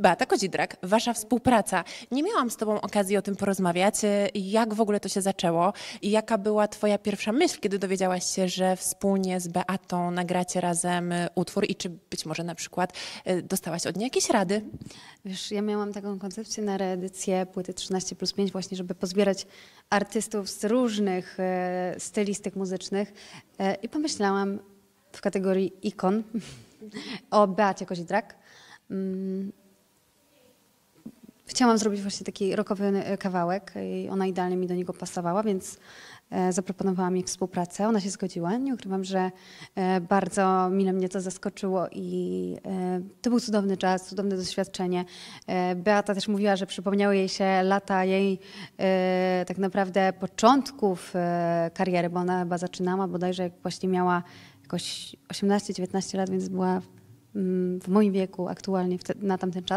Beata Kozidrak, wasza współpraca. Nie miałam z tobą okazji o tym porozmawiać. Jak w ogóle to się zaczęło? I jaka była twoja pierwsza myśl, kiedy dowiedziałaś się, że wspólnie z Beatą nagracie razem utwór i czy być może na przykład e, dostałaś od niej jakieś rady? Wiesz, ja miałam taką koncepcję na reedycję płyty 13 plus 5 właśnie, żeby pozbierać artystów z różnych e, stylistyk muzycznych e, i pomyślałam w kategorii ikon o Beacie Kozidrak. Mm, chciałam zrobić właśnie taki rokowy e, kawałek i ona idealnie mi do niego pasowała, więc e, zaproponowała mi współpracę. Ona się zgodziła. Nie ukrywam, że e, bardzo mile mnie to zaskoczyło i to był cudowny czas, cudowne doświadczenie. Beata też mówiła, że przypomniały jej się lata jej tak naprawdę początków kariery, bo ona chyba zaczynała bodajże jak właśnie miała jakoś 18-19 lat, więc była mm, w moim wieku aktualnie na tamten czas.